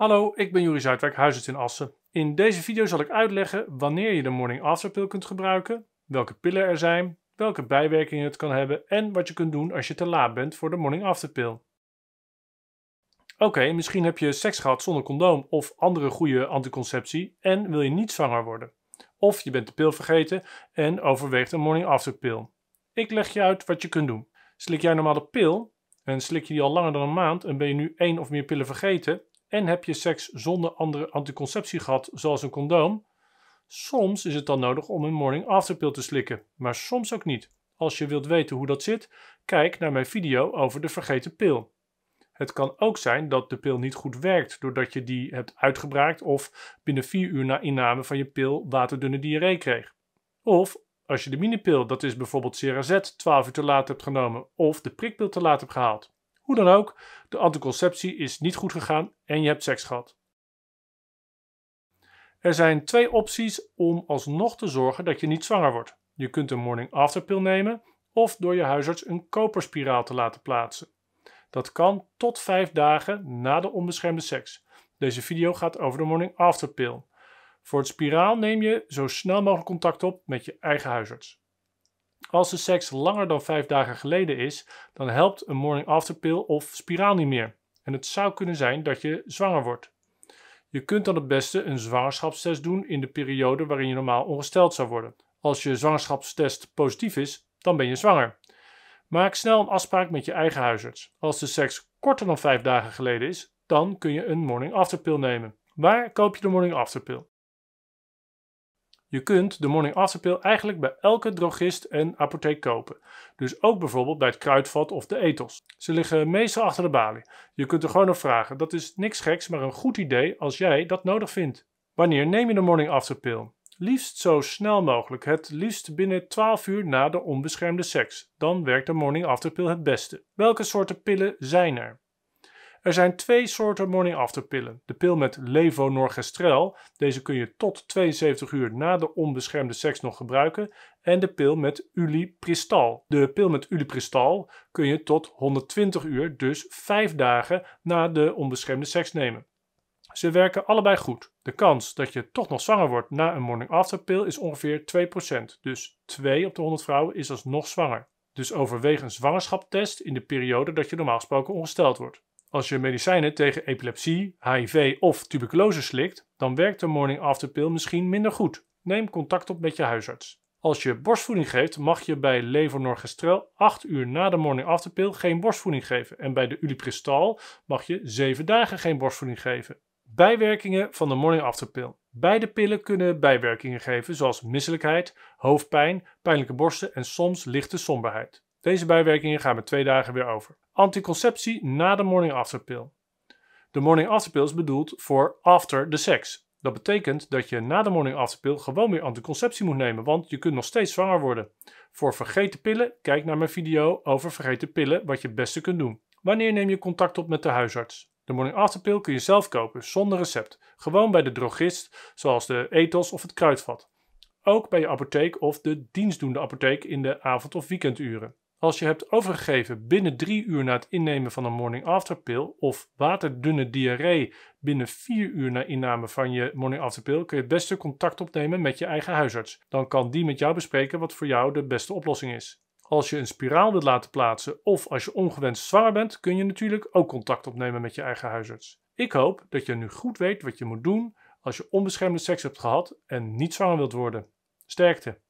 Hallo, ik ben Juri Zuidwijk, huisarts in Assen. In deze video zal ik uitleggen wanneer je de morning after pill kunt gebruiken, welke pillen er zijn, welke bijwerkingen het kan hebben en wat je kunt doen als je te laat bent voor de morning after pill. Oké, misschien heb je seks gehad zonder condoom of andere goede anticonceptie en wil je niet zwanger worden. Of je bent de pil vergeten en overweegt een morning after pill. Ik leg je uit wat je kunt doen. Slik jij normaal de pil en slik je die al langer dan een maand en ben je nu één of meer pillen vergeten, en heb je seks zonder andere anticonceptie gehad, zoals een condoom? Soms is het dan nodig om een morning after te slikken, maar soms ook niet. Als je wilt weten hoe dat zit, kijk naar mijn video over de vergeten pil. Het kan ook zijn dat de pil niet goed werkt doordat je die hebt uitgebraakt of binnen 4 uur na inname van je pil waterdunne diarree kreeg. Of als je de minipil, dat is bijvoorbeeld Cerazet, 12 uur te laat hebt genomen of de prikpil te laat hebt gehaald. Hoe dan ook, de anticonceptie is niet goed gegaan en je hebt seks gehad. Er zijn twee opties om alsnog te zorgen dat je niet zwanger wordt. Je kunt een morning after pill nemen of door je huisarts een koperspiraal te laten plaatsen. Dat kan tot 5 dagen na de onbeschermde seks. Deze video gaat over de morning after pill. Voor het spiraal neem je zo snel mogelijk contact op met je eigen huisarts. Als de seks langer dan vijf dagen geleden is, dan helpt een morning after of spiraal niet meer. En het zou kunnen zijn dat je zwanger wordt. Je kunt dan het beste een zwangerschapstest doen in de periode waarin je normaal ongesteld zou worden. Als je zwangerschapstest positief is, dan ben je zwanger. Maak snel een afspraak met je eigen huisarts. Als de seks korter dan vijf dagen geleden is, dan kun je een morning after pill nemen. Waar koop je de morning after je kunt de morning after eigenlijk bij elke drogist en apotheek kopen. Dus ook bijvoorbeeld bij het Kruidvat of de Ethos. Ze liggen meestal achter de balie. Je kunt er gewoon op vragen. Dat is niks geks, maar een goed idee als jij dat nodig vindt. Wanneer neem je de morning after Liefst zo snel mogelijk, het liefst binnen 12 uur na de onbeschermde seks. Dan werkt de morning after het beste. Welke soorten pillen zijn er? Er zijn twee soorten morning after pillen. De pil met levonorgestrel, deze kun je tot 72 uur na de onbeschermde seks nog gebruiken. En de pil met ulipristal. De pil met ulipristal kun je tot 120 uur, dus 5 dagen na de onbeschermde seks nemen. Ze werken allebei goed. De kans dat je toch nog zwanger wordt na een morning after pill is ongeveer 2%. Dus 2 op de 100 vrouwen is alsnog zwanger. Dus overweeg een zwangerschapstest in de periode dat je normaal gesproken ongesteld wordt. Als je medicijnen tegen epilepsie, HIV of tuberculose slikt, dan werkt de morning after misschien minder goed. Neem contact op met je huisarts. Als je borstvoeding geeft, mag je bij levonorgestrel 8 uur na de morning after geen borstvoeding geven en bij de ulipristal mag je 7 dagen geen borstvoeding geven. Bijwerkingen van de morning after Beide pillen kunnen bijwerkingen geven zoals misselijkheid, hoofdpijn, pijnlijke borsten en soms lichte somberheid. Deze bijwerkingen gaan met twee dagen weer over anticonceptie na de morning after De morning after pill is bedoeld voor after de seks. Dat betekent dat je na de morning after gewoon weer anticonceptie moet nemen, want je kunt nog steeds zwanger worden. Voor vergeten pillen, kijk naar mijn video over vergeten pillen wat je het beste kunt doen. Wanneer neem je contact op met de huisarts? De morning after kun je zelf kopen, zonder recept. Gewoon bij de drogist, zoals de Etos of het kruidvat. Ook bij je apotheek of de dienstdoende apotheek in de avond- of weekenduren. Als je hebt overgegeven binnen drie uur na het innemen van een morning after pill of waterdunne diarree binnen vier uur na inname van je morning after pill, kun je het beste contact opnemen met je eigen huisarts. Dan kan die met jou bespreken wat voor jou de beste oplossing is. Als je een spiraal wilt laten plaatsen of als je ongewenst zwanger bent, kun je natuurlijk ook contact opnemen met je eigen huisarts. Ik hoop dat je nu goed weet wat je moet doen als je onbeschermde seks hebt gehad en niet zwanger wilt worden. Sterkte!